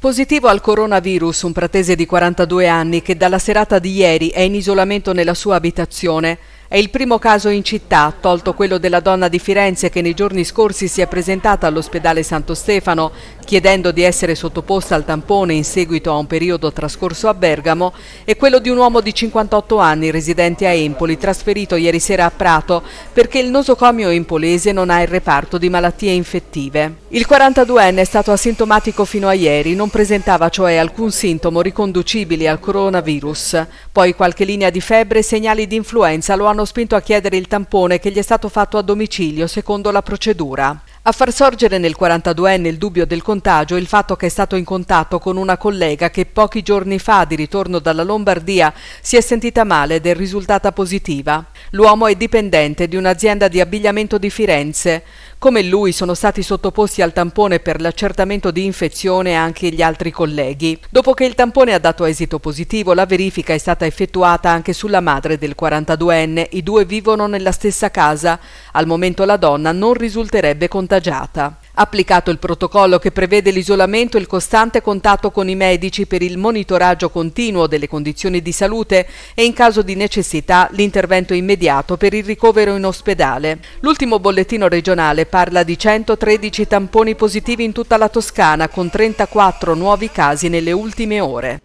Positivo al coronavirus un pratese di 42 anni che dalla serata di ieri è in isolamento nella sua abitazione. È il primo caso in città, tolto quello della donna di Firenze che nei giorni scorsi si è presentata all'ospedale Santo Stefano chiedendo di essere sottoposta al tampone in seguito a un periodo trascorso a Bergamo e quello di un uomo di 58 anni residente a Empoli trasferito ieri sera a Prato perché il nosocomio impolese non ha il reparto di malattie infettive. Il 42enne è stato asintomatico fino a ieri, non presentava cioè alcun sintomo riconducibile al coronavirus. Poi qualche linea di febbre e segnali di influenza lo hanno hanno spinto a chiedere il tampone che gli è stato fatto a domicilio secondo la procedura. A far sorgere nel 42enne il dubbio del contagio il fatto che è stato in contatto con una collega che pochi giorni fa, di ritorno dalla Lombardia, si è sentita male ed è risultata positiva. L'uomo è dipendente di un'azienda di abbigliamento di Firenze. Come lui sono stati sottoposti al tampone per l'accertamento di infezione anche gli altri colleghi. Dopo che il tampone ha dato esito positivo, la verifica è stata effettuata anche sulla madre del 42enne. I due vivono nella stessa casa. Al momento la donna non risulterebbe contagiata contagiata. Applicato il protocollo che prevede l'isolamento e il costante contatto con i medici per il monitoraggio continuo delle condizioni di salute e in caso di necessità l'intervento immediato per il ricovero in ospedale. L'ultimo bollettino regionale parla di 113 tamponi positivi in tutta la Toscana con 34 nuovi casi nelle ultime ore.